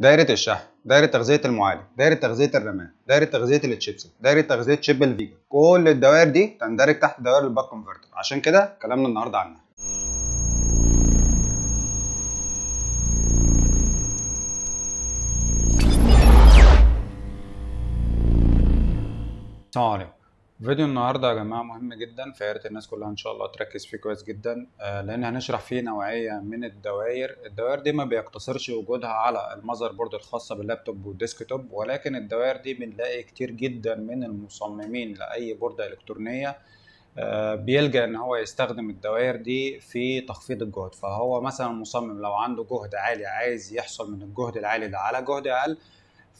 دايرة الشحن، دايرة تغذية المعالج، دايرة تغذية الرمان، دايرة تغذية التشيبسيت، دايرة تغذية شيب الفيجا، كل الدوائر دي تندرج تحت دوائر الباك كونفرتر، عشان كده كلامنا النهارده عنها. السلام عليكم. فيديو النهارده يا جماعه مهم جدا فيا ريت الناس كلها ان شاء الله تركز فيه كويس جدا آه، لان هنشرح فيه نوعيه من الدوائر الدوائر دي ما بيقتصرش وجودها على المذر بورد الخاصه باللابتوب والديسكتوب ولكن الدوائر دي بنلاقي كتير جدا من المصممين لاي بورده الكترونيه آه، بيلجأ ان هو يستخدم الدوائر دي في تخفيض الجهد فهو مثلا مصمم لو عنده جهد عالي عايز يحصل من الجهد العالي ده على جهد اقل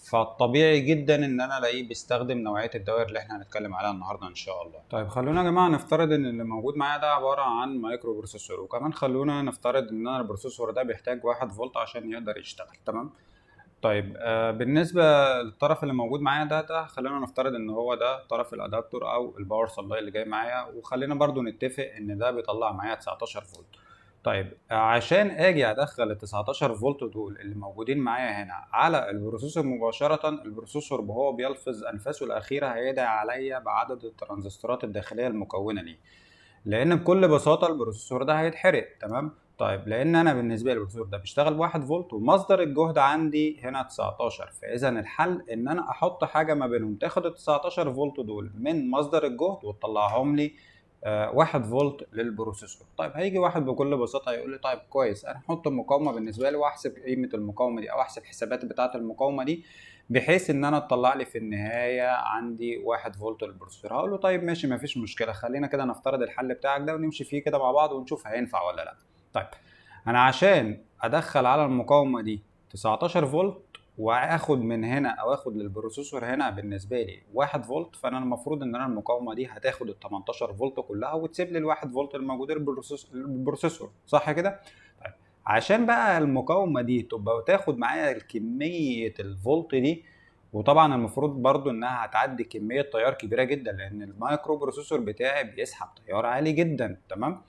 فالطبيعي جدا ان انا الاقيه بيستخدم نوعيه الدوائر اللي احنا هنتكلم عليها النهارده ان شاء الله. طيب خلونا يا جماعه نفترض ان اللي موجود معايا ده عباره عن مايكرو بروسيسور وكمان خلونا نفترض ان انا البروسيسور ده بيحتاج 1 فولت عشان يقدر يشتغل تمام؟ طيب آه بالنسبه للطرف اللي موجود معايا ده ده خلينا نفترض ان هو ده طرف الادابتور او الباور سبلاي اللي جاي معايا وخلينا برضو نتفق ان ده بيطلع معايا 19 فولت. طيب عشان اجي ادخل ال 19 فولت دول اللي موجودين معايا هنا على البروسيسور مباشره البروسيسور وهو بيلفظ انفاسه الاخيره هيدعي عليا بعدد الترانزستورات الداخليه المكونه ليه لان بكل بساطه البروسيسور ده هيتحرق تمام طيب لان انا بالنسبه لي البروسيسور ده بيشتغل 1 فولت ومصدر الجهد عندي هنا 19 فاذا الحل ان انا احط حاجه ما بينهم تاخد ال 19 فولت دول من مصدر الجهد وتطلعهم لي 1 آه، فولت للبروسيسور طيب هيجي واحد بكل بساطه هيقول لي طيب كويس انا هحط المقاومه بالنسبه لي واحسب قيمه المقاومه دي او احسب حسابات بتاعه المقاومه دي بحيث ان انا اطلع لي في النهايه عندي 1 فولت للبروسيسور هقول له طيب ماشي ما فيش مشكله خلينا كده نفترض الحل بتاعك ده ونمشي فيه كده مع بعض ونشوف هينفع ولا لا طيب انا عشان ادخل على المقاومه دي 19 فولت واخد من هنا او اخد للبروسيسور هنا بالنسبه لي 1 فولت فانا المفروض ان انا المقاومه دي هتاخد ال 18 فولت كلها وتسيب لي ال 1 فولت الموجود للبروسيسور صح كده؟ طيب عشان بقى المقاومه دي تبقى تاخد معايا كميه الفولت دي وطبعا المفروض برضو انها هتعدي كميه تيار كبيره جدا لان المايكرو بروسيسور بتاعي بيسحب تيار عالي جدا تمام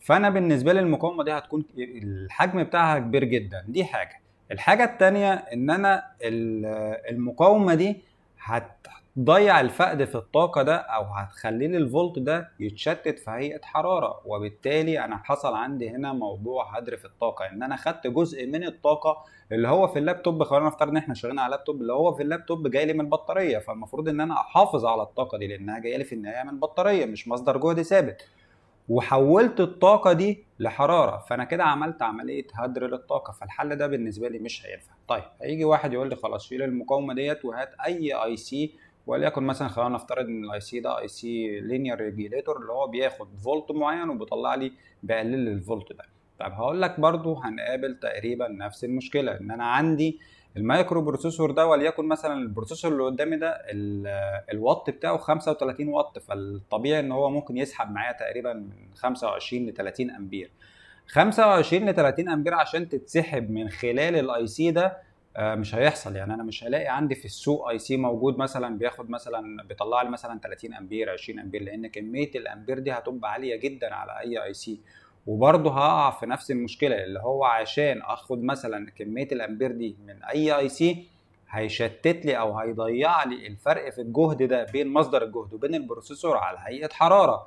فانا بالنسبه لي المقاومه دي هتكون الحجم بتاعها كبير جدا دي حاجه الحاجه التانية ان انا المقاومه دي هتضيع الفقد في الطاقه ده او هتخلي لي الفولت ده يتشتت في هيئه حراره وبالتالي انا حصل عندي هنا موضوع هدر في الطاقه ان انا خدت جزء من الطاقه اللي هو في اللابتوب خلينا نفترض ان احنا شغالين على لابتوب اللي هو في اللابتوب جاي لي من البطاريه فالمفروض ان انا احافظ على الطاقه دي لانها جايه لي في النهايه من البطاريه مش مصدر جهد ثابت وحولت الطاقة دي لحرارة فأنا كده عملت عملية هدر للطاقة فالحل ده بالنسبة لي مش هينفع طيب هيجي واحد يقول لي خلاص شيل المقاومة ديت وهات أي أي سي وليكن مثلا خلينا نفترض ان الاي سي ده اي سي لينير ريجيليتور اللي هو بياخد فولت معين وبيطلع لي بقلل الفولت ده طب هقول لك برضو هنقابل تقريبا نفس المشكله ان انا عندي المايكرو بروسيسور ده وليكن مثلا البروسيسور اللي قدامي ده الوات بتاعه 35 وات فالطبيعي ان هو ممكن يسحب معايا تقريبا من 25 ل 30 امبير 25 ل 30 امبير عشان تتسحب من خلال الاي سي ده آه، مش هيحصل يعني انا مش هلاقي عندي في السوق اي سي موجود مثلا بياخد مثلا بيطلع لي مثلا 30 امبير 20 امبير لان كميه الامبير دي هتبقى عاليه جدا على اي اي سي وبرضه هقع في نفس المشكله اللي هو عشان اخد مثلا كميه الامبير دي من اي اي سي هيشتت لي او هيضيع لي الفرق في الجهد ده بين مصدر الجهد وبين البروسيسور على هيئه حراره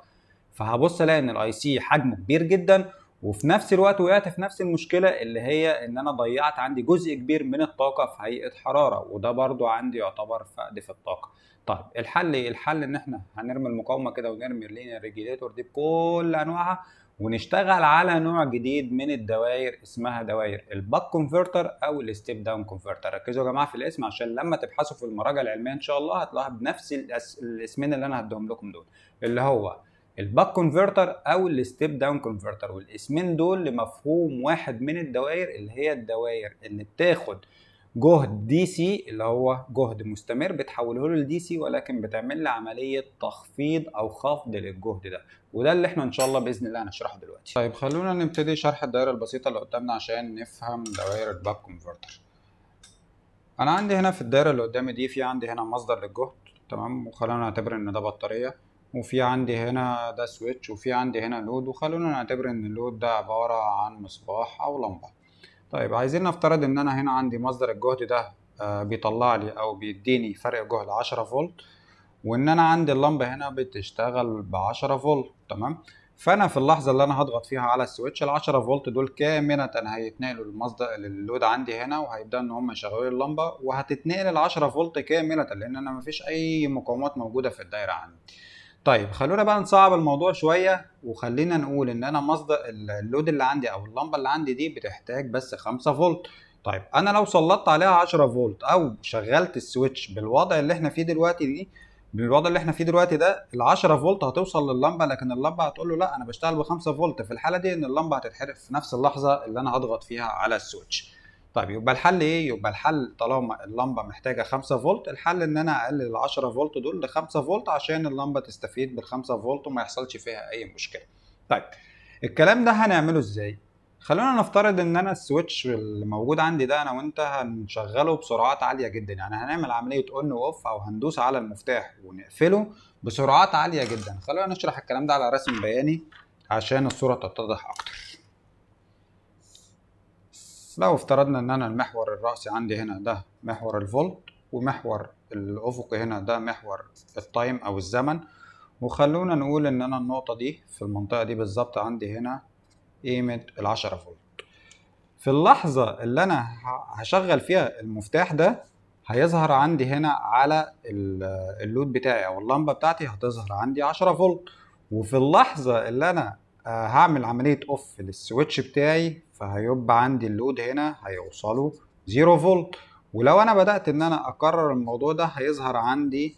فهبص الاقي ان الاي سي حجمه كبير جدا وفي نفس الوقت وقعت في نفس المشكله اللي هي ان انا ضيعت عندي جزء كبير من الطاقه في هيئه حراره وده برضو عندي يعتبر فقد في الطاقه طيب الحل ايه الحل ان احنا هنرمي المقاومه كده ونرمي اللينير ريجيليتور دي بكل انواعها ونشتغل على نوع جديد من الدوائر اسمها دوائر الباك كونفرتر او الستيب داون كونفرتر ركزوا يا جماعه في الاسم عشان لما تبحثوا في المراجعه العلميه ان شاء الله هتلاقوها بنفس الاسمين اللي انا هديهم لكم دول اللي هو الباك كونفرتر او الستيب داون كونفرتر والاسمين دول لمفهوم واحد من الدوائر اللي هي الدوائر اللي بتاخد جهد دي سي اللي هو جهد مستمر بتحوله له لدي سي ولكن بتعمل لي عمليه تخفيض او خفض للجهد ده وده اللي احنا ان شاء الله باذن الله هنشرحه دلوقتي طيب خلونا نبتدي شرح الدايره البسيطه اللي قدامنا عشان نفهم دوائر الباك كونفرتر انا عندي هنا في الدايره اللي قدامي دي في عندي هنا مصدر للجهد تمام وخلونا نعتبر ان ده بطاريه وفي عندي هنا ده سويتش وفي عندي هنا لود وخلونا نعتبر ان اللود ده عباره عن مصباح او لمبه طيب عايزين نفترض ان انا هنا عندي مصدر الجهد ده آه، بيطلع لي او بيديني فرق جهد 10 فولت وان انا عندي اللمبه هنا بتشتغل ب 10 فولت تمام فانا في اللحظه اللي انا هضغط فيها على السويتش ال 10 فولت دول كامله هيتنقلوا للمصدر اللود عندي هنا وهيبدا ان هم يشغلوا اللمبه وهتتنقل ال 10 فولت كامله لان انا ما فيش اي مقاومات موجوده في الدايره عندي طيب خلونا بقى نصعب الموضوع شويه وخلينا نقول ان انا مصدر اللود اللي عندي او اللمبه اللي عندي دي بتحتاج بس 5 فولت طيب انا لو سلطت عليها 10 فولت او شغلت السويتش بالوضع اللي احنا فيه دلوقتي دي بالوضع اللي احنا فيه دلوقتي ده ال 10 فولت هتوصل لللمبه لكن اللمبه هتقول له لا انا بشتغل ب 5 فولت في الحاله دي ان اللمبه هتتحرق في نفس اللحظه اللي انا هضغط فيها على السويتش طيب يبقى الحل ايه يبقى الحل طالما اللمبه محتاجه 5 فولت الحل ان انا اقلل ال 10 فولت دول ل 5 فولت عشان اللمبه تستفيد بال 5 فولت وما يحصلش فيها اي مشكله طيب الكلام ده هنعمله ازاي خلونا نفترض ان انا السويتش اللي موجود عندي ده انا وانت هنشغله بسرعات عاليه جدا يعني هنعمل عمليه اون واوف او هندوس على المفتاح ونقفله بسرعات عاليه جدا خلونا نشرح الكلام ده على رسم بياني عشان الصوره تتضح اكتر لو افترضنا ان انا المحور الرأسي عندي هنا ده محور الفولت ومحور الافقي هنا ده محور التايم او الزمن وخلونا نقول ان انا النقطة دي في المنطقة دي بالظبط عندي هنا قيمه ال 10 فولت في اللحظه اللي انا هشغل فيها المفتاح ده هيظهر عندي هنا على اللود بتاعي او اللمبه بتاعتي هتظهر عندي 10 فولت وفي اللحظه اللي انا آه، هعمل عمليه اوف للسويتش بتاعي فهيبقى عندي اللود هنا هيوصله 0 فولت ولو انا بدات ان انا اكرر الموضوع ده هيظهر عندي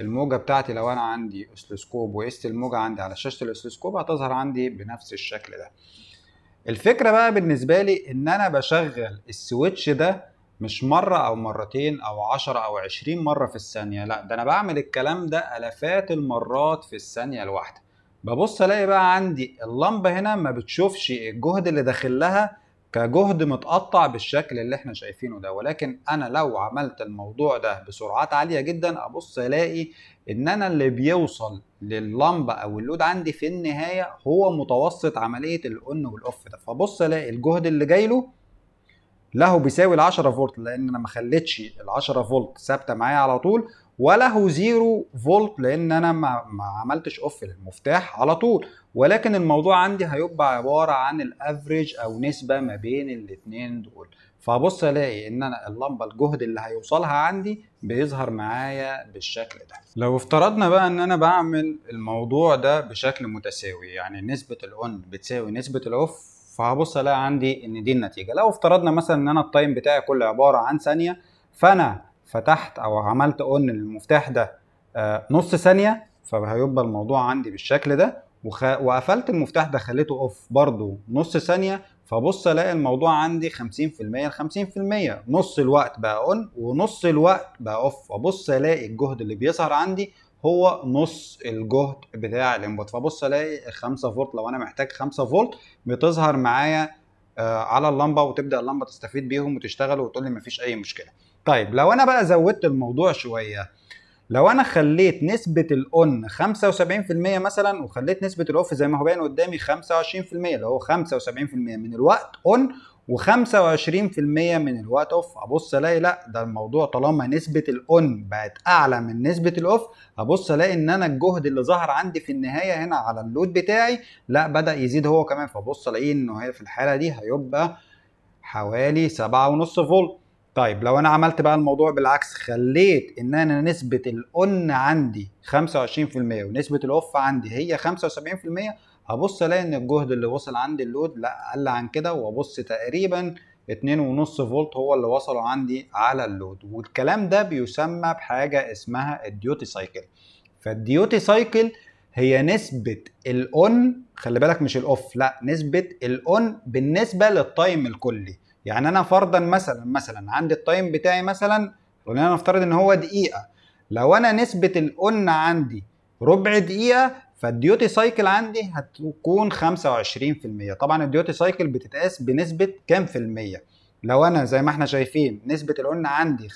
الموجه بتاعتي لو انا عندي اسلسكوب وقست الموجه عندي على شاشه الاسلسكوب هتظهر عندي بنفس الشكل ده الفكره بقى بالنسبه لي ان انا بشغل السويتش ده مش مرة أو مرتين أو 10 أو 20 مرة في الثانية لأ ده أنا بعمل الكلام ده ألافات المرات في الثانية الواحدة ببص ألاقي بقى عندي اللمبة هنا ما بتشوفش الجهد اللي داخل لها كجهد متقطع بالشكل اللي احنا شايفينه ده ولكن انا لو عملت الموضوع ده بسرعات عالية جدا ابص الاقي ان انا اللي بيوصل لللمبة او اللود عندي في النهاية هو متوسط عملية الاون والاوف ده فبص الاقي الجهد اللي جاي له له بيساوي ال 10 فولت لان انا ما خليتش ال 10 فولت ثابته معايا على طول ولا هو زيرو فولت لان انا ما, عملتش اوف للمفتاح على طول ولكن الموضوع عندي هيبقى عباره عن الافريج او نسبه ما بين الاثنين دول فابص الاقي ان انا اللمبه الجهد اللي هيوصلها عندي بيظهر معايا بالشكل ده لو افترضنا بقى ان انا بعمل الموضوع ده بشكل متساوي يعني نسبه الاون بتساوي نسبه الاوف فهبص الاقي عندي ان دي النتيجه لو افترضنا مثلا ان انا التايم بتاعي كله عباره عن ثانيه فانا فتحت او عملت اون للمفتاح ده آه، نص ثانيه فهيبقى الموضوع عندي بالشكل ده وخ... وقفلت المفتاح ده خليته اوف برضه نص ثانيه فبص الاقي الموضوع عندي 50% ل 50% نص الوقت بقى اون ونص الوقت بقى اوف ابص الاقي الجهد اللي بيظهر عندي هو نص الجهد بتاع الانبوت فبص الاقي 5 فولت لو انا محتاج 5 فولت بتظهر معايا آه، على اللمبه وتبدا اللمبه تستفيد بيهم وتشتغل وتقول لي مفيش اي مشكله طيب لو انا بقى زودت الموضوع شويه لو انا خليت نسبه الاون 75% مثلا وخليت نسبه الاوف زي ما هو باين قدامي 25% اللي هو 75% من الوقت اون و25% من الوقت اوف ابص الاقي لا ده الموضوع طالما نسبه الاون بقت اعلى من نسبه الاوف ابص الاقي ان انا الجهد اللي ظهر عندي في النهايه هنا على اللود بتاعي لا بدا يزيد هو كمان فابص الاقيه انه في الحاله دي هيبقى حوالي 7.5 فولت طيب لو انا عملت بقى الموضوع بالعكس خليت ان انا نسبه الاون عندي 25% ونسبه الاوف عندي هي 75% هبص الاقي ان الجهد اللي وصل عندي اللود لا اقل عن كده وابص تقريبا 2.5 فولت هو اللي وصلوا عندي على اللود والكلام ده بيسمى بحاجه اسمها الديوتي سايكل فالديوتي سايكل هي نسبة الاون خلي بالك مش الاوف لا نسبة الاون بالنسبة للتايم الكلي يعني انا فرضا مثلا مثلا عندي التايم بتاعي مثلا خلينا نفترض ان هو دقيقه لو انا نسبه الاون عندي ربع دقيقه فالديوتي سايكل عندي هتكون 25% طبعا الديوتي سايكل بتتقاس بنسبه كام في الميه لو انا زي ما احنا شايفين نسبه الاون عندي 75%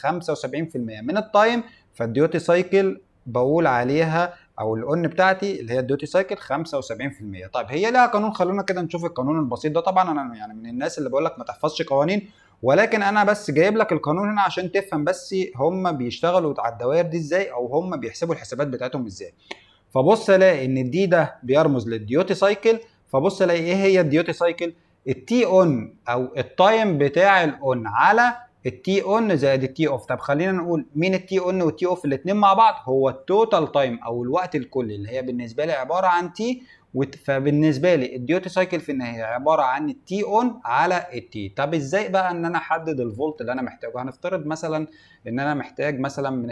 من التايم فالديوتي سايكل بقول عليها او الاون بتاعتي اللي هي الديوتي سايكل 75% طيب هي لها قانون خلونا كده نشوف القانون البسيط ده طبعا انا يعني من الناس اللي بقول لك ما تحفظش قوانين ولكن انا بس جايب لك القانون هنا عشان تفهم بس هم بيشتغلوا على الدوائر دي ازاي او هم بيحسبوا الحسابات بتاعتهم ازاي فبص الاقي ان الدي ده بيرمز للديوتي سايكل فبص الاقي ايه هي الديوتي سايكل التي اون او التايم بتاع الاون على التي اون زائد التي اوف طب خلينا نقول مين التي اون والتي اوف الاثنين مع بعض هو التوتال تايم او الوقت الكلي اللي هي بالنسبه لي عباره عن تي فبالنسبه لي الديوتي سايكل في النهايه عباره عن التي اون على التي طب ازاي بقى ان انا احدد الفولت اللي انا محتاجه هنفترض مثلا ان انا محتاج مثلا من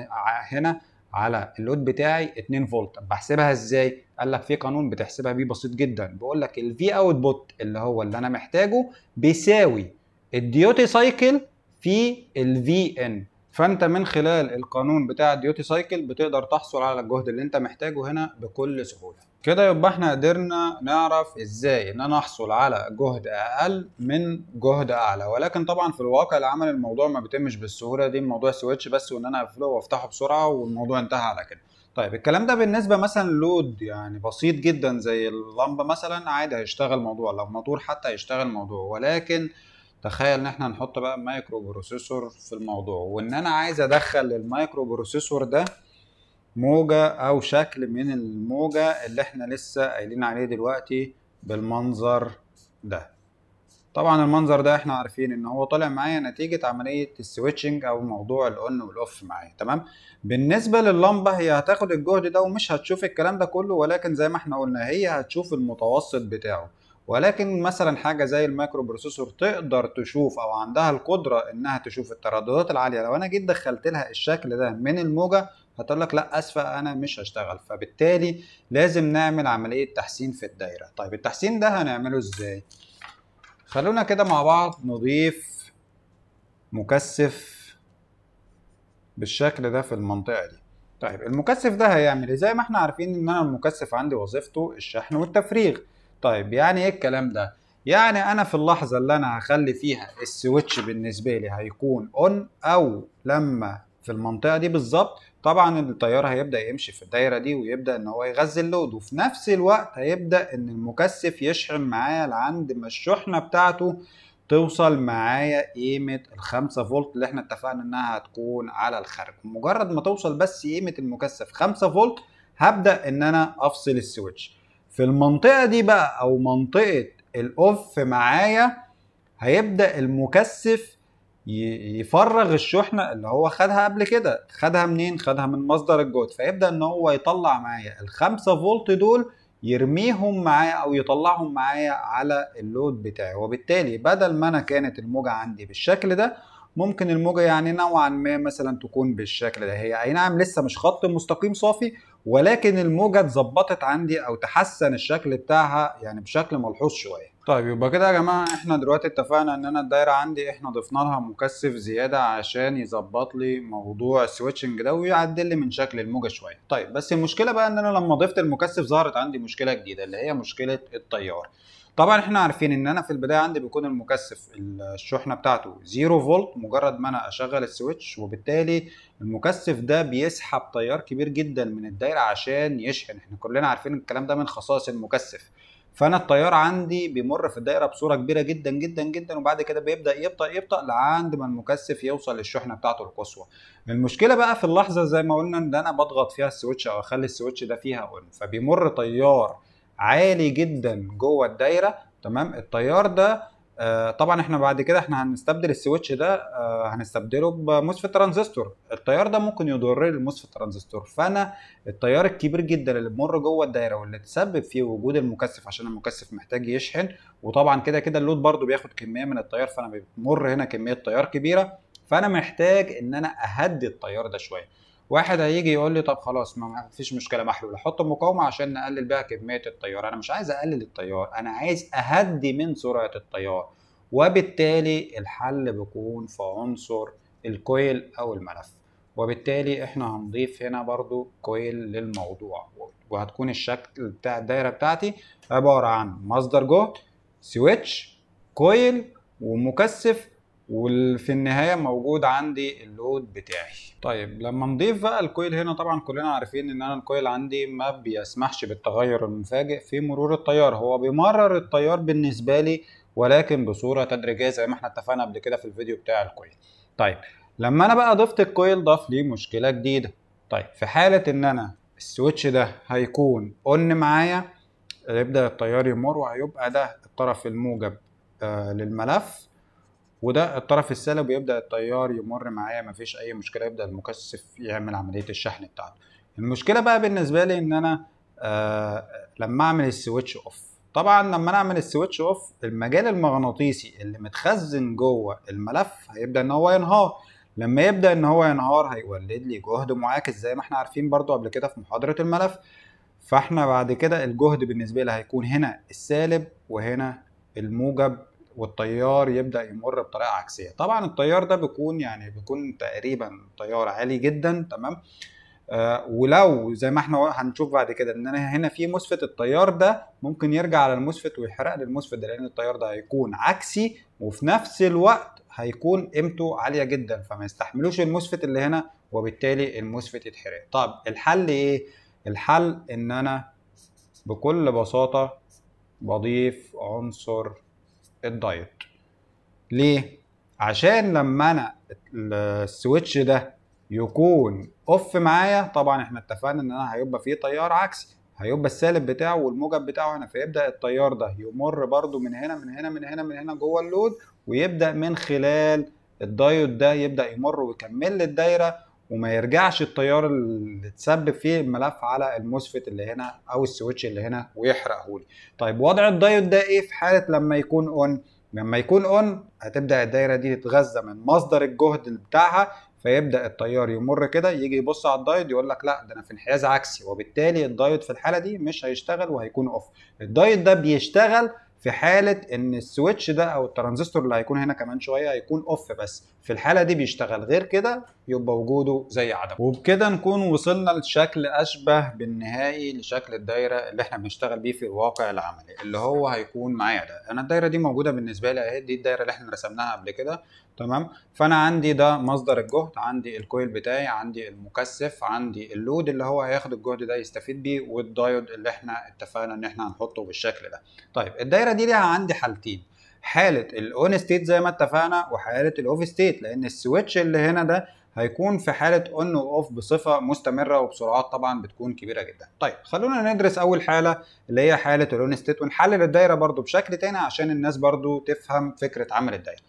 هنا على اللود بتاعي 2 فولت بحسبها ازاي قال لك في قانون بتحسبها بيه بسيط جدا بيقول لك الفي بوت اللي هو اللي انا محتاجه بيساوي الديوتي سايكل في في ان فانت من خلال القانون بتاع الديوتي سايكل بتقدر تحصل على الجهد اللي انت محتاجه هنا بكل سهوله كده يبقى احنا قدرنا نعرف ازاي ان انا احصل على جهد اقل من جهد اعلى ولكن طبعا في الواقع العمل الموضوع ما بيتمش بالسهوله دي موضوع سويتش بس وان انا اقفله وافتحه بسرعه والموضوع انتهى على كده طيب الكلام ده بالنسبه مثلا لود يعني بسيط جدا زي اللمبه مثلا عادي هيشتغل الموضوع لو موتور حتى هيشتغل الموضوع ولكن تخيل ان احنا نحط بقى مايكرو بروسيسور في الموضوع وان انا عايز ادخل المايكرو بروسيسور ده موجة او شكل من الموجة اللي احنا لسه قايلين عليه دلوقتي بالمنظر ده طبعا المنظر ده احنا عارفين ان هو طالع معايا نتيجة عملية السويتشنج او موضوع الاون والاوف معايا تمام بالنسبة لللمبة هي هتاخد الجهد ده ومش هتشوف الكلام ده كله ولكن زي ما احنا قلنا هي هتشوف المتوسط بتاعه ولكن مثلا حاجه زي المايكرو بروسيسور تقدر تشوف او عندها القدره انها تشوف الترددات العاليه لو انا جيت دخلت لها الشكل ده من الموجه هتقول لك لا اسفه انا مش هشتغل فبالتالي لازم نعمل عمليه تحسين في الدايره طيب التحسين ده هنعمله ازاي خلونا كده مع بعض نضيف مكثف بالشكل ده في المنطقه دي طيب المكثف ده هيعمل ايه زي ما احنا عارفين ان انا المكثف عندي وظيفته الشحن والتفريغ طيب يعني ايه الكلام ده يعني انا في اللحظه اللي انا هخلي فيها السويتش بالنسبه لي هيكون اون او لما في المنطقه دي بالظبط طبعا التيار هيبدا يمشي في الدايره دي ويبدا ان هو يغذي اللود وفي نفس الوقت هيبدا ان المكثف يشحن معايا لعند ما الشحنه بتاعته توصل معايا قيمة الخمسة فولت اللي احنا اتفقنا انها هتكون على الخارج مجرد ما توصل بس قيمة المكثف خمسة فولت هبدأ ان انا افصل السويتش في المنطقة دي بقى أو منطقة الأوف معايا هيبدأ المكثف يفرغ الشحنة اللي هو خدها قبل كده خدها منين؟ خدها من مصدر الجهد فيبدأ إن هو يطلع معايا الخمسة فولت دول يرميهم معايا أو يطلعهم معايا على اللود بتاعي وبالتالي بدل ما أنا كانت الموجة عندي بالشكل ده ممكن الموجة يعني نوعا ما مثلا تكون بالشكل ده هي أي نعم لسه مش خط مستقيم صافي ولكن الموجه اتظبطت عندي او تحسن الشكل بتاعها يعني بشكل ملحوظ شويه طيب يبقى كده يا جماعه احنا دلوقتي اتفقنا ان انا الدايره عندي احنا ضفنا لها مكثف زياده عشان يظبط لي موضوع السويتشنج ده ويعدل لي من شكل الموجه شويه طيب بس المشكله بقى ان انا لما ضفت المكثف ظهرت عندي مشكله جديده اللي هي مشكله التيار طبعا احنا عارفين ان انا في البدايه عندي بيكون المكثف الشحنه بتاعته 0 فولت مجرد ما انا اشغل السويتش وبالتالي المكثف ده بيسحب تيار كبير جدا من الدايره عشان يشحن احنا كلنا عارفين الكلام ده من خصائص المكثف فانا التيار عندي بيمر في الدايره بصوره كبيره جدا جدا جدا وبعد كده بيبدا يبطا يبطا لعند ما المكثف يوصل للشحنه بتاعته القصوى المشكله بقى في اللحظه زي ما قلنا ان انا بضغط فيها السويتش او اخلي السويتش ده فيها اون فبيمر تيار عالي جدا جوه الدايره تمام التيار ده آه طبعا احنا بعد كده احنا هنستبدل السويتش ده آه هنستبدله بموسفيت ترانزستور التيار ده ممكن يضر الموسفيت ترانزستور فانا التيار الكبير جدا اللي بمر جوه الدايره واللي تسبب فيه وجود المكثف عشان المكثف محتاج يشحن وطبعا كده كده اللود برده بياخد كميه من التيار فانا بيمر هنا كميه تيار كبيره فانا محتاج ان انا اهدي التيار ده شويه واحد هيجي يقول لي طب خلاص ما فيش مشكله محلوله حط المقاومه عشان نقلل بقى كميه التيار انا مش عايز اقلل التيار انا عايز اهدي من سرعه التيار وبالتالي الحل بيكون في عنصر الكويل او الملف وبالتالي احنا هنضيف هنا برضو كويل للموضوع وهتكون الشكل بتاع الدايره بتاعتي عباره عن مصدر جهد سويتش كويل ومكثف وفي النهايه موجود عندي اللود بتاعي طيب لما نضيف بقى الكويل هنا طبعا كلنا عارفين ان انا الكويل عندي ما بيسمحش بالتغير المفاجئ في مرور التيار هو بيمرر التيار بالنسبه لي ولكن بصوره تدريجيه زي ما احنا اتفقنا قبل كده في الفيديو بتاع الكويل طيب لما انا بقى ضفت الكويل ضاف لي مشكله جديده طيب في حاله ان انا السويتش ده هيكون اون معايا يبدا التيار يمر وهيبقى ده الطرف الموجب آه، للملف وده الطرف السلبي يبدا التيار يمر معايا مفيش اي مشكله يبدا المكثف يعمل عمليه الشحن بتاعته المشكله بقى بالنسبه لي ان انا آه لما اعمل السويتش اوف طبعا لما انا اعمل السويتش اوف المجال المغناطيسي اللي متخزن جوه الملف هيبدا ان هو ينهار لما يبدا ان هو ينهار هيولد لي جهد معاكس زي ما احنا عارفين برضو قبل كده في محاضره الملف فاحنا بعد كده الجهد بالنسبه لي هيكون هنا السالب وهنا الموجب والتيار يبدا يمر بطريقه عكسيه طبعا التيار ده بيكون يعني بيكون تقريبا تيار عالي جدا تمام آه ولو زي ما احنا هنشوف بعد كده ان انا هنا في مسفت التيار ده ممكن يرجع على المسفت ويحرق لي المسفت ده لان التيار ده هيكون عكسي وفي نفس الوقت هيكون قيمته عاليه جدا فما يستحملوش المسفت اللي هنا وبالتالي المسفت يتحرق طب الحل ايه الحل ان انا بكل بساطه بضيف عنصر الدايت ليه عشان لما انا السويتش ده يكون اوف معايا طبعا احنا اتفقنا ان انا هيبقى فيه تيار عكسي هيبقى السالب بتاعه والموجب بتاعه هنا فيبدا التيار ده يمر برده من هنا من هنا من هنا من هنا جوه اللود ويبدا من خلال الدايود ده يبدا يمر ويكمل الدايره وما يرجعش التيار اللي تسبب فيه الملف على الموسفت اللي هنا او السويتش اللي هنا ويحرقه لي طيب وضع الدايود ده ايه في حاله لما يكون اون لما يكون اون هتبدا الدايره دي تتغذى من مصدر الجهد بتاعها فيبدا التيار يمر كده يجي يبص على الدايود يقول لك لا ده انا في انحياز عكسي وبالتالي الدايود في الحاله دي مش هيشتغل وهيكون اوف الدايود ده بيشتغل في حاله ان السويتش ده او الترانزستور اللي هيكون هنا كمان شويه هيكون اوف بس في الحاله دي بيشتغل غير كده يبقى وجوده زي عدمه وبكده نكون وصلنا لشكل اشبه بالنهائي لشكل الدايره اللي احنا بنشتغل بيه في الواقع العملي اللي هو هيكون معايا ده انا الدايره دي موجوده بالنسبه لي اهي دي الدايره اللي احنا رسمناها قبل كده تمام فانا عندي ده مصدر الجهد عندي الكويل بتاعي عندي المكثف عندي اللود اللي هو هياخد الجهد ده يستفيد بيه والدايود اللي احنا اتفقنا ان احنا هنحطه بالشكل ده طيب الدايره دي ليها عندي حالتين حاله الاون ستيت زي ما اتفقنا وحاله الاوف ستيت لان السويتش اللي هنا ده هيكون في حاله اون واوف بصفه مستمره وبسرعات طبعا بتكون كبيره جدا طيب خلونا ندرس اول حاله اللي هي حاله الاون ستيت ونحلل الدايره برضو بشكل تاني عشان الناس برضو تفهم فكره عمل الدايره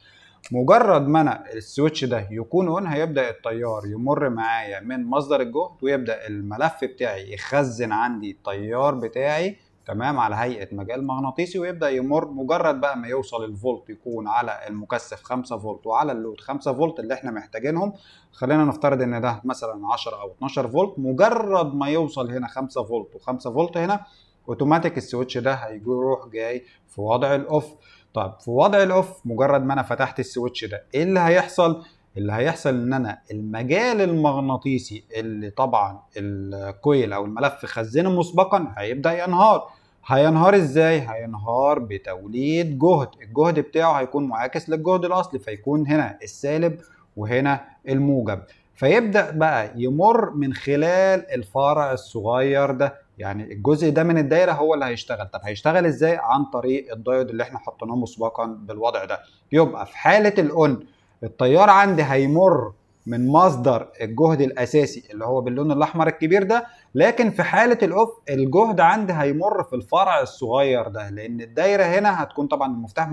مجرد ما انا السويتش ده يكون اون هيبدا التيار يمر معايا من مصدر الجهد ويبدا الملف بتاعي يخزن عندي التيار بتاعي تمام على هيئه مجال مغناطيسي ويبدا يمر مجرد بقى ما يوصل الفولت يكون على المكثف 5 فولت وعلى اللود 5 فولت اللي احنا محتاجينهم خلينا نفترض ان ده مثلا 10 او 12 فولت مجرد ما يوصل هنا 5 فولت و5 فولت هنا اوتوماتيك السويتش ده هيروح جاي في وضع الاوف طب في وضع الاوف مجرد ما انا فتحت السويتش ده ايه اللي هيحصل اللي هيحصل ان انا المجال المغناطيسي اللي طبعا الكويل او الملف خزنه مسبقا هيبدا ينهار هينهار ازاي هينهار بتوليد جهد الجهد بتاعه هيكون معاكس للجهد الاصلي فيكون هنا السالب وهنا الموجب فيبدا بقى يمر من خلال الفرع الصغير ده يعني الجزء ده من الدايره هو اللي هيشتغل طب هيشتغل ازاي عن طريق الدايود اللي احنا حطيناه مسبقا بالوضع ده يبقى في حاله الاون التيار عندي هيمر من مصدر الجهد الاساسي اللي هو باللون الاحمر الكبير ده لكن في حاله الاوف الجهد عندي هيمر في الفرع الصغير ده لان الدايره هنا هتكون طبعا المفتاح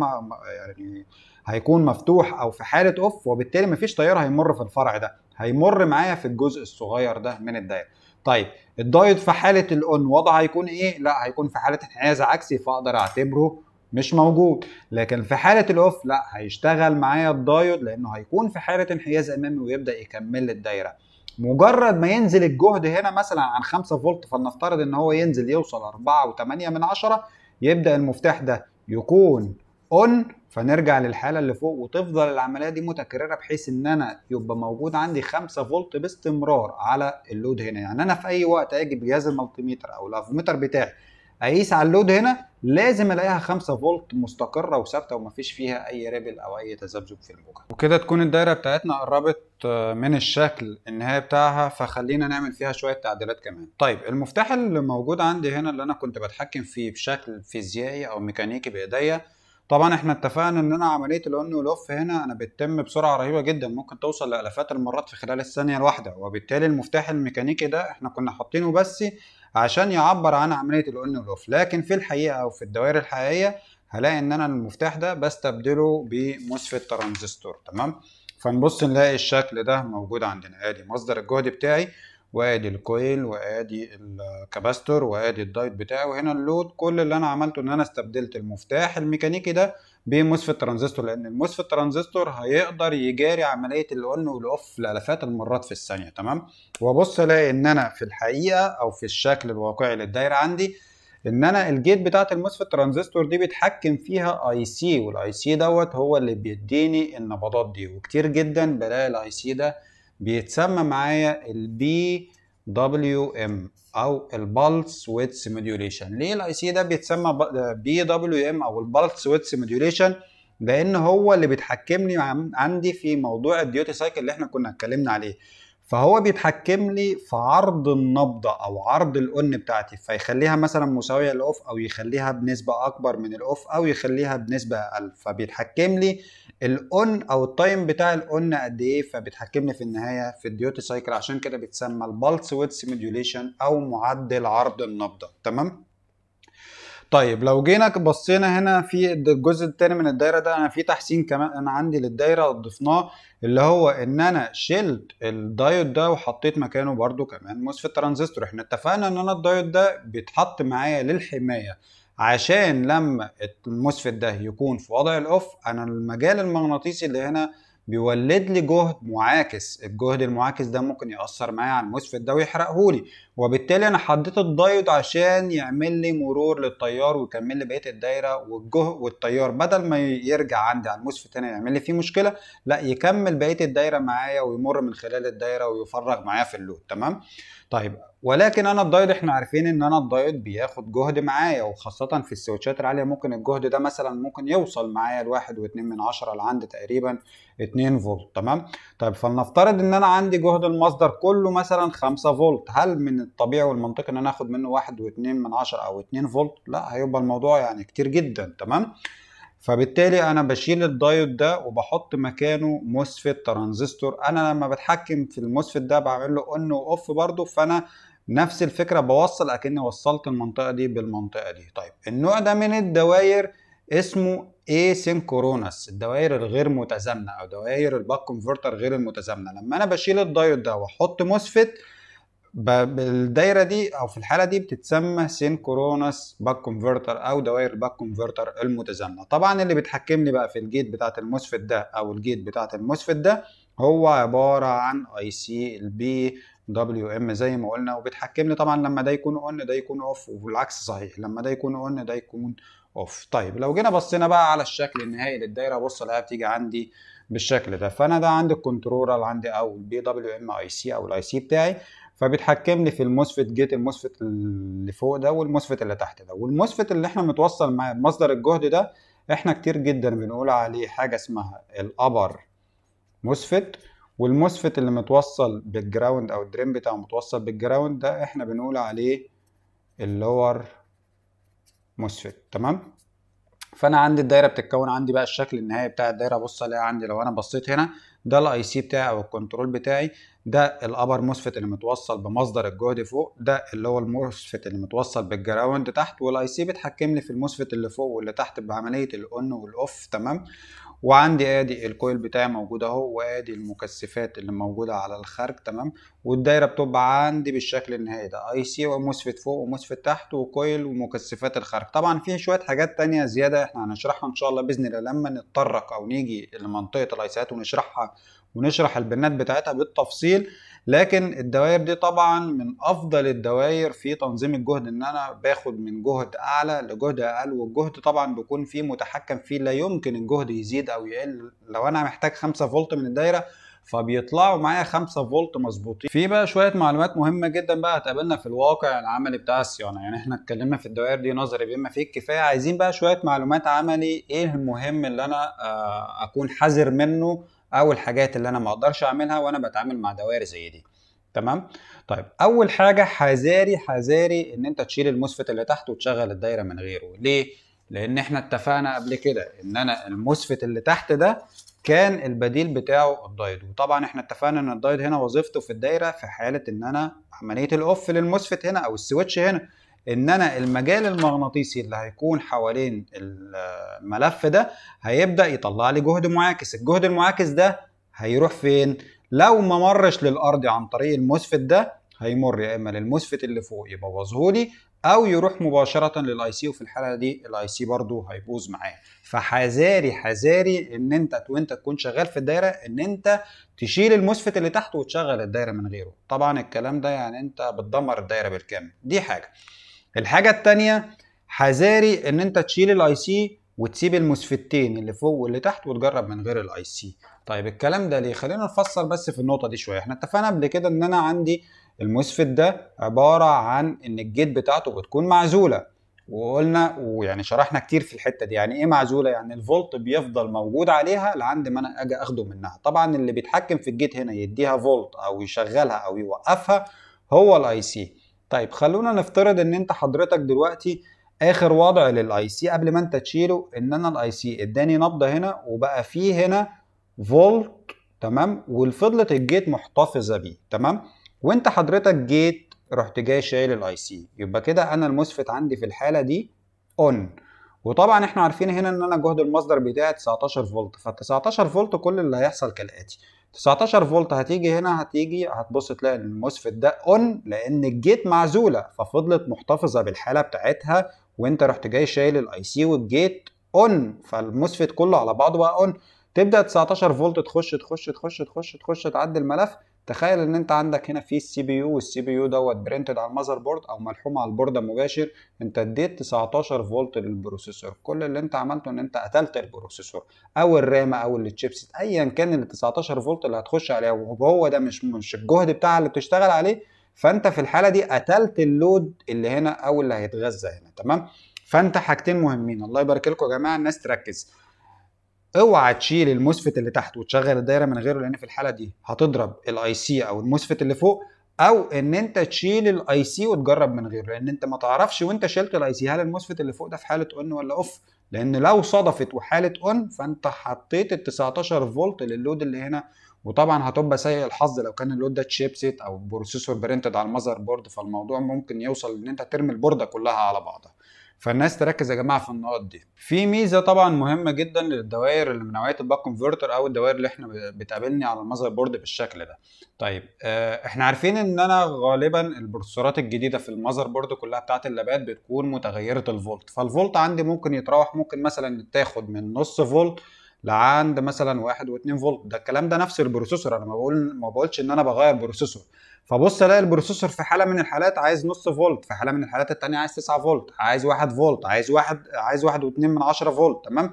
يعني هيكون مفتوح او في حاله اوف وبالتالي مفيش تيار هيمر في الفرع ده هيمر معايا في الجزء الصغير ده من الدايره طيب الدايت في حاله الاون وضعه هيكون ايه لا هيكون في حاله انحياز عكسي فاقدر اعتبره مش موجود لكن في حاله الاوف لا هيشتغل معايا الدايود لانه هيكون في حاله انحياز امامي ويبدا يكمل الدايره مجرد ما ينزل الجهد هنا مثلا عن 5 فولت فلنفترض ان هو ينزل يوصل 4.8 من 10 يبدا المفتاح ده يكون اون فنرجع للحاله اللي فوق وتفضل العمليه دي متكرره بحيث ان انا يبقى موجود عندي 5 فولت باستمرار على اللود هنا يعني انا في اي وقت اجي بجهاز المالتيميتر او الافوميتر بتاعي اقيس على اللود هنا لازم الاقيها 5 فولت مستقره وثابته ومفيش فيها اي ريبل او اي تذبذب في الموجه وكده تكون الدايره بتاعتنا قربت آه، من الشكل النهائي بتاعها فخلينا نعمل فيها شويه تعديلات كمان طيب المفتاح اللي موجود عندي هنا اللي انا كنت بتحكم فيه بشكل فيزيائي او ميكانيكي بايديا طبعا احنا اتفقنا ان انا عمليه الاون والاوف هنا انا بتتم بسرعه رهيبه جدا ممكن توصل لالافات المرات في خلال الثانيه الواحده وبالتالي المفتاح الميكانيكي ده احنا كنا حاطينه بس عشان يعبر عن عمليه الاون والاوف لكن في الحقيقه او في الدوائر الحقيقيه هلاقي ان انا المفتاح ده بستبدله بموسفيت ترانزستور تمام فنبص نلاقي الشكل ده موجود عندنا ادي مصدر الجهد بتاعي وادي الكويل وادي الكباستور وادي الدايت بتاعي وهنا اللود كل اللي انا عملته ان انا استبدلت المفتاح الميكانيكي ده بموسفيت ترانزستور لان الموسفيت ترانزستور هيقدر يجاري عمليه الاون والاوف لالافات المرات في الثانيه تمام وابص الاقي ان انا في الحقيقه او في الشكل الواقعي للدايره عندي ان انا الجيت بتاعه الموسفيت ترانزستور دي بيتحكم فيها اي سي والاي سي دوت هو اللي بيديني النبضات دي وكتير جدا بلاقي الاي سي ده بيتسمى معايا البي دبليو ام او البالس ويت سيميوليشن ليه الاي سي ده بيتسمى بي دبليو ام او البالس ويت سيميوليشن لان هو اللي بيتحكمني عندي في موضوع الديوتي سايكل اللي احنا كنا اتكلمنا عليه فهو بيتحكم لي في عرض النبضة أو عرض الأن بتاعتي فيخليها مثلا مساوية لأوف أو يخليها بنسبة أكبر من الأوف أو يخليها بنسبة أقل فبيتحكم لي الأن أو التايم بتاع الأن قد إيه فبيتحكم لي في النهاية في الديوتي سايكل عشان كده بتسمى البالس ويت ميديوليشن أو معدل عرض النبضة تمام؟ طيب لو جينا بصينا هنا في الجزء الثاني من الدايره ده انا في تحسين كمان انا عندي للدايره ضفناه اللي هو ان انا شلت الدايود ده وحطيت مكانه برده كمان موسفيت ترانزستور احنا اتفقنا ان انا الدايود ده بيتحط معايا للحمايه عشان لما الموسفيت ده يكون في وضع الاوف انا المجال المغناطيسي اللي هنا بيولد لي جهد معاكس الجهد المعاكس ده ممكن ياثر معايا على الموسفيت ده ويحرقه لي وبالتالي انا حددت الدايود عشان يعمل لي مرور للتيار ويكمل لي بقيه الدايره والجه والتيار بدل ما يرجع عندي على المسفت هنا يعمل لي فيه مشكله لا يكمل بقيه الدايره معايا ويمر من خلال الدايره ويفرغ معايا في اللود تمام طيب ولكن انا الدايود احنا عارفين ان انا الدايود بياخد جهد معايا وخاصه في السويتشات العاليه ممكن الجهد ده مثلا ممكن يوصل معايا لواحد واتنين من عشرة لعند تقريبا 2 فولت تمام طيب فلنفترض ان انا عندي جهد المصدر كله مثلا 5 فولت هل من الطبيعي والمنطقي ان انا اخد منه واحد واتنين من عشر او اتنين فولت لا هيبقى الموضوع يعني كتير جدا تمام فبالتالي انا بشيل الدايود ده وبحط مكانه موسفت ترانزستور انا لما بتحكم في الموسفت ده بعمل له اون واوف برضه فانا نفس الفكره بوصل اكني وصلت المنطقه دي بالمنطقه دي طيب النوع ده من الدوائر اسمه اسينكرونس الدوائر الغير متزامنه او دوائر الباك كونفرتر غير المتزامنه لما انا بشيل الدايود ده واحط موسفت بالدايره دي او في الحاله دي بتتسمى سينكرونس باك كونفرتر او دوائر الباك كونفرتر المتزامنه طبعا اللي بتحكمني بقى في الجيت بتاعه الموسفيت ده او الجيت بتاعه الموسفيت ده هو عباره عن اي سي البي دبليو ام زي ما قلنا وبتحكمني طبعا لما ده يكون اون ده يكون اوف والعكس صحيح لما ده يكون اون ده يكون اوف طيب لو جينا بصينا بقى على الشكل النهائي للدايره بص الاقيها بتيجي عندي بالشكل ده فانا ده عندي الكنترولر عندي او البي دبليو ام اي سي او الاي سي بتاعي فبتحكم لي في الموسفت جيت الموسفت اللي فوق ده والموسفت اللي تحت ده والموسفت اللي احنا متوصل معاه بمصدر الجهد ده احنا كتير جدا بنقول عليه حاجه اسمها الابر موسفت والموسفت اللي متوصل بالجراوند او الدرين بتاعه متوصل بالجراوند ده احنا بنقول عليه اللور موسفت تمام فانا عندي الدايره بتتكون عندي بقى الشكل النهائي بتاع الدايره بص الاقي عندي لو انا بصيت هنا ده الاي سي بتاعي او الكنترول بتاعي ده الابر موسفت اللي متوصل بمصدر الجهد فوق ده اللي هو الموسفت اللي متوصل بالجراوند تحت والاي سي بيتحكم لي في الموسفت اللي فوق واللي تحت بعمليه الاون والاوف تمام وعندي ادي الكويل بتاعي موجود اهو وادي المكثفات اللي موجوده على الخارج تمام والدايره بتبقى عندي بالشكل النهائي ده اي سي وموسفت فوق وموسفت تحت وكويل ومكثفات الخارج طبعا في شويه حاجات تانية زياده احنا هنشرحها ان شاء الله باذن الله لما نتطرق او نيجي لمنطقه الايسات ونشرحها ونشرح البنات بتاعتها بالتفصيل لكن الدوائر دي طبعا من افضل الدوائر في تنظيم الجهد ان انا باخد من جهد اعلى لجهد اقل والجهد طبعا بيكون فيه متحكم فيه لا يمكن الجهد يزيد او يقل لو انا محتاج 5 فولت من الدايره فبيطلعوا معايا 5 فولت مظبوطين في بقى شويه معلومات مهمه جدا بقى هتقابلنا في الواقع العملي بتاع الصيانه يعني احنا اتكلمنا في الدوائر دي نظري بما فيه الكفايه عايزين بقى شويه معلومات عملي ايه المهم اللي انا آه، اكون حذر منه او الحاجات اللي انا ما اقدرش اعملها وانا بتعامل مع دوائر زي دي تمام طيب اول حاجه حذاري حذاري ان انت تشيل المسفت اللي تحت وتشغل الدايره من غيره ليه لان احنا اتفقنا قبل كده ان انا المسفت اللي تحت ده كان البديل بتاعه الدايد وطبعا احنا اتفقنا ان الدايد هنا وظيفته في الدايره في حاله ان انا عمليه الاوف للمسفت هنا او السويتش هنا ان انا المجال المغناطيسي اللي هيكون حوالين الملف ده هيبدا يطلع لي جهد معاكس الجهد المعاكس ده هيروح فين لو ما مرش للارض عن طريق المسفت ده هيمر يا اما للمسفت اللي فوق يبوظه لي او يروح مباشره للاي سي وفي الحاله دي الاي سي برضه هيبوظ معاه فحذاري حذاري ان انت وانت تكون شغال في الدايره ان انت تشيل المسفت اللي تحت وتشغل الدايره من غيره طبعا الكلام ده يعني انت بتدمر الدايره بالكامل دي حاجه الحاجه الثانيه حذاري ان انت تشيل الاي سي وتسيب المسفتين اللي فوق واللي تحت وتجرب من غير الاي سي طيب الكلام ده ليه خلينا نفصل بس في النقطه دي شويه احنا اتفقنا قبل كده ان انا عندي المسفت ده عباره عن ان الجيت بتاعته بتكون معزوله وقلنا ويعني شرحنا كتير في الحته دي يعني ايه معزوله يعني الفولت بيفضل موجود عليها لعند ما انا اجي اخده منها طبعا اللي بيتحكم في الجيت هنا يديها فولت او يشغلها او يوقفها هو الاي سي طيب خلونا نفترض ان انت حضرتك دلوقتي اخر وضع للاي سي قبل ما انت تشيله ان انا الاي سي اداني نبضه هنا وبقى فيه هنا فولت تمام والفضلت الجيت محتفظه بيه تمام وانت حضرتك جيت رحت جاي شايل الاي سي يبقى كده انا المسفت عندي في الحاله دي اون وطبعا احنا عارفين هنا ان انا جهد المصدر بتاعي 19 فولت ف 19 فولت كل اللي هيحصل كالاتي 19 فولت هتيجي هنا هتيجي هتبص تلاقي ان الموسفيت ده اون لان الجيت معزوله ففضلت محتفظه بالحاله بتاعتها وانت رحت جاي شايل الاي سي والجيت اون فالموسفت كله على بعضه بقى اون تبدا 19 فولت تخش تخش تخش تخش تخش تعدي الملف تخيل ان انت عندك هنا في السي بي يو والسي بي يو دوت برنتد على المذر بورد او ملحوم على البورده مباشر انت اديت 19 فولت للبروسيسور كل اللي انت عملته ان انت قتلت البروسيسور او الرام او التشيبسيت ايا كان ال 19 فولت اللي هتخش عليها وهو ده مش مش الجهد بتاع اللي بتشتغل عليه فانت في الحاله دي قتلت اللود اللي هنا او اللي هيتغذى هنا تمام فانت حاجتين مهمين الله يبارك لكم يا جماعه الناس تركز اوعى تشيل المسفت اللي تحت وتشغل الدايره من غيره لان في الحاله دي هتضرب الاي سي او المسفت اللي فوق او ان انت تشيل الاي سي وتجرب من غيره لان انت ما تعرفش وانت شلت الاي سي هل المسفت اللي فوق ده في حاله اون ولا اوف لان لو صدفت وحاله اون فانت حطيت ال 19 فولت لللود اللي هنا وطبعا هتبقى سيء الحظ لو كان اللود ده تشيبسيت او بروسيسور برنتد على المذر بورد فالموضوع ممكن يوصل ان انت ترمي البورده كلها على بعضها فالناس تركز يا جماعه في النقط دي في ميزه طبعا مهمه جدا للدوائر اللي من نوعيه الباك كونفرتر او الدوائر اللي احنا بتقابلني على المذر بورد بالشكل ده طيب آه، احنا عارفين ان انا غالبا البروسيسورات الجديده في المذر بورد كلها بتاعه اللابات بتكون متغيره الفولت فالفولت عندي ممكن يتراوح ممكن مثلا تاخد من نص فولت لعند مثلا واحد واتنين فولت ده الكلام ده نفس البروسيسور انا ما بقول ما بقولش ان انا بغير بروسيسور فبص الاقي البروسيسور في حاله من الحالات عايز نص فولت في حاله من الحالات الثانيه عايز 9 فولت عايز 1 فولت عايز 1 عايز 1.2 من 10 فولت تمام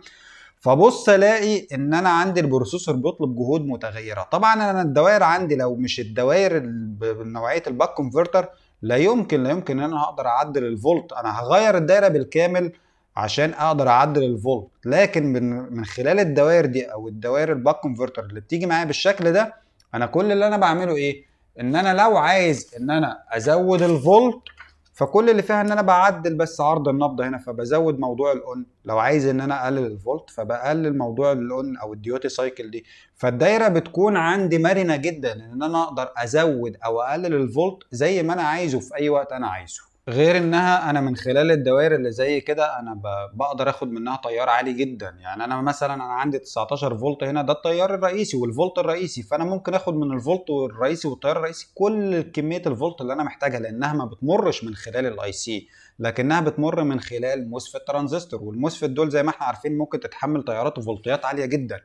فبص الاقي ان انا عندي البروسيسور بيطلب جهود متغيره طبعا انا الدوائر عندي لو مش الدوائر بنوعيه الباك كونفرتر لا يمكن لا يمكن ان انا هقدر اعدل الفولت انا هغير الدايره بالكامل عشان اقدر اعدل الفولت لكن من خلال الدوائر دي او الدوائر الباك كونفرتر اللي بتيجي معايا بالشكل ده انا كل اللي انا بعمله ايه ان انا لو عايز ان انا ازود الفولت فكل اللي فيها ان انا بعدل بس عرض النبض هنا فبزود موضوع الاون لو عايز ان انا اقلل الفولت فبقلل موضوع الاون او الديوتي سايكل دي فالدايره بتكون عندي مرنه جدا ان انا اقدر ازود او اقلل الفولت زي ما انا عايزه في اي وقت انا عايزه غير انها انا من خلال الدوائر اللي زي كده انا بقدر اخد منها تيار عالي جدا يعني انا مثلا انا عندي 19 فولت هنا ده التيار الرئيسي والفولت الرئيسي فانا ممكن اخد من الفولت الرئيسي والتيار الرئيسي كل كميه الفولت اللي انا محتاجها لانها ما بتمرش من خلال الاي سي لكنها بتمر من خلال موسفيت ترانزستور والموسفيت دول زي ما احنا عارفين ممكن تتحمل تيارات وفولتيات عاليه جدا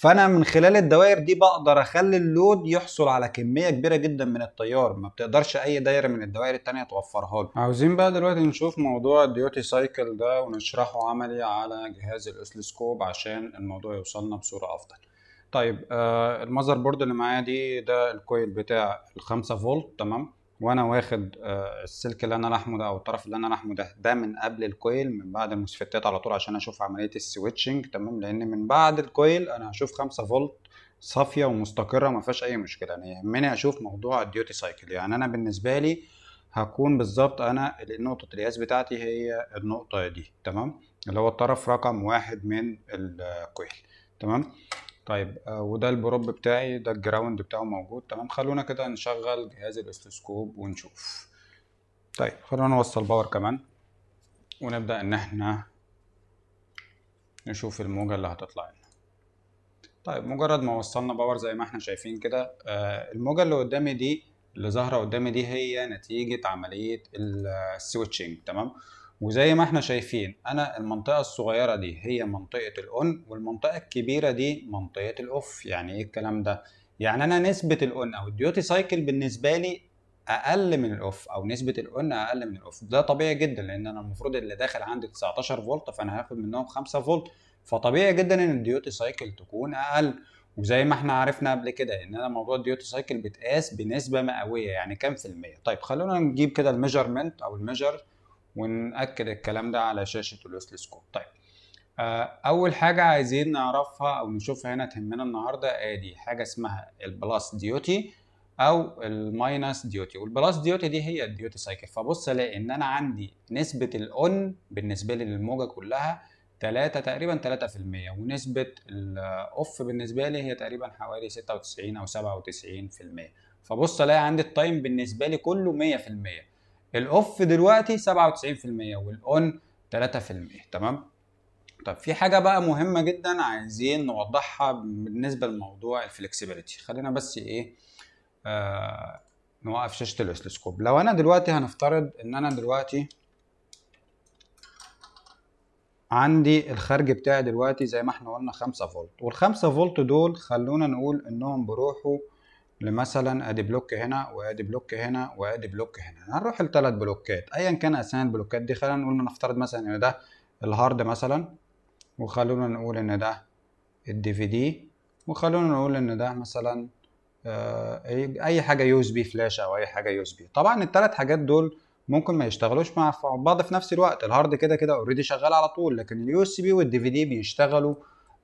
فانا من خلال الدوائر دي بقدر اخلي اللود يحصل على كميه كبيره جدا من التيار ما بتقدرش اي دايره من الدوائر التانية توفرها له عاوزين بقى دلوقتي نشوف موضوع الديوتي سايكل ده ونشرحه عملي على جهاز الاسلسكوب عشان الموضوع يوصلنا بصوره افضل طيب آه المذر بورد اللي معايا دي ده الكويل بتاع ال 5 فولت تمام وانا واخد آه، السلك اللي انا لحمه ده او الطرف اللي انا لحمه ده ده من قبل الكويل من بعد المسفتات على طول عشان اشوف عمليه السويتشنج تمام لان من بعد الكويل انا هشوف 5 فولت صافيه ومستقره ما فيهاش اي مشكله انا يعني يهمني اشوف موضوع الديوتي سايكل يعني انا بالنسبه لي هكون بالظبط انا نقطه القياس بتاعتي هي النقطه دي تمام اللي هو الطرف رقم واحد من الكويل تمام طيب آه، وده البروب بتاعي ده الجراوند بتاعه موجود تمام خلونا كده نشغل جهاز الاستثوسكوب ونشوف طيب خلونا نوصل باور كمان ونبدأ ان احنا نشوف الموجة اللي هتطلع لنا طيب مجرد ما وصلنا باور زي ما احنا شايفين كده آه، الموجة اللي قدامي دي اللي ظاهرة قدامي دي هي نتيجة عملية السويتشنج تمام وزي ما احنا شايفين انا المنطقة الصغيرة دي هي منطقة الاون والمنطقة الكبيرة دي منطقة الاوف يعني ايه الكلام ده يعني انا نسبة الاون او الديوتي سايكل بالنسبة لي اقل من الاوف او نسبة الاون اقل من الاوف ده طبيعي جدا لان انا المفروض اللي داخل عندي 19 فولت فانا هاخد منهم 5 فولت فطبيعي جدا ان الديوتي سايكل تكون اقل وزي ما احنا عرفنا قبل كده ان انا موضوع الديوتي سايكل بتقاس بنسبه مئويه يعني كام في الميه طيب خلونا نجيب كده الميجرمنت او الميجر ونأكد الكلام ده على شاشة الأوسلسكوب طيب آه، أول حاجة عايزين نعرفها أو نشوفها هنا تهمنا النهاردة آدي آه، حاجة اسمها البلاس ديوتي أو الماينس ديوتي والبلاس ديوتي دي هي الديوتي سايكل فبص ألاقي إن أنا عندي نسبة الأون بالنسبة لي للموجة كلها تلاتة تقريبا تلاتة في المية ونسبة الأوف بالنسبة لي هي تقريبا حوالي ستة وتسعين أو سبعة وتسعين في المية فبص ألاقي عندي التايم بالنسبة لي كله مية في المية الاوف دلوقتي 97% والاون 3% تمام طب في حاجه بقى مهمه جدا عايزين نوضحها بالنسبه لموضوع الفلكسبيليتي خلينا بس ايه آه نوقف شاشه الاسلسكوب لو انا دلوقتي هنفترض ان انا دلوقتي عندي الخرج بتاعي دلوقتي زي ما احنا قلنا 5 فولت وال 5 فولت دول خلونا نقول انهم بيروحوا لمثلا ادي بلوك هنا وادي بلوك هنا وادي بلوك هنا هنروح لثلاث بلوكات ايا كان اسامي البلوكات دي خلينا نقول نفترض مثلا ان ده الهارد مثلا وخلونا نقول ان ده الدي في دي وخلونا نقول ان ده مثلا آه، اي حاجه يو اس بي فلاش او اي حاجه يو اس بي طبعا الثلاث حاجات دول ممكن ما يشتغلوش مع بعض في نفس الوقت الهارد كده كده اوريدي شغال على طول لكن اليو اس بي والدي في دي بيشتغلوا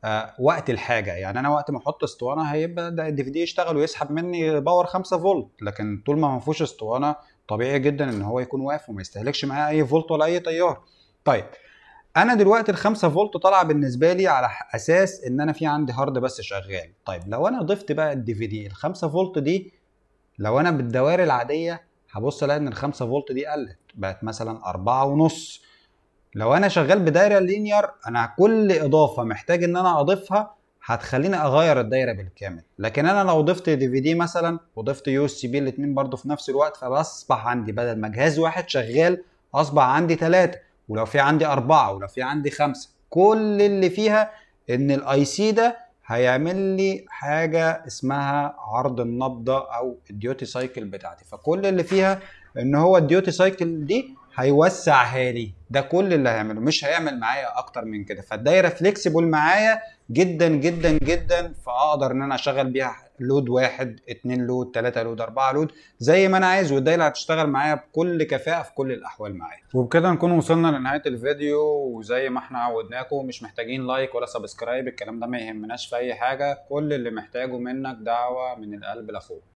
آه، وقت الحاجه يعني انا وقت ما احط اسطوانه هيبدا الدي في دي يشتغل ويسحب مني باور 5 فولت لكن طول ما ما فيهوش اسطوانه طبيعي جدا ان هو يكون واقف وما يستهلكش معايا اي فولت ولا اي تيار طيب انا دلوقتي ال 5 فولت طالعه بالنسبه لي على اساس ان انا في عندي هارد بس شغال طيب لو انا ضفت بقى الدي في دي ال 5 فولت دي لو انا بالدوائر العاديه هبص الاقي ان ال 5 فولت دي قلت بقت مثلا 4 ونص لو انا شغال بدايره لينير انا كل اضافه محتاج ان انا اضيفها هتخليني اغير الدايره بالكامل لكن انا لو ضفت دي في دي مثلا وضفت يو اس بي الاثنين برضو في نفس الوقت فاصبح عندي بدل ما جهاز واحد شغال اصبح عندي ثلاثه ولو في عندي اربعه ولو في عندي خمسه كل اللي فيها ان الاي سي ده هيعمل لي حاجه اسمها عرض النبضه او الديوتي سايكل بتاعتي فكل اللي فيها ان هو الديوتي سايكل دي هيوسعها لي ده كل اللي هيعمله مش هيعمل معايا اكتر من كده فالدايره فليكسيبل معايا جدا جدا جدا فاقدر ان انا اشغل بيها لود واحد اتنين لود تلاته لود اربعه لود زي ما انا عايز والدايره هتشتغل معايا بكل كفاءه في كل الاحوال معايا وبكده نكون وصلنا لنهايه الفيديو وزي ما احنا عودناكم مش محتاجين لايك ولا سبسكرايب الكلام ده ما يهمناش في اي حاجه كل اللي محتاجه منك دعوه من القلب لاخوك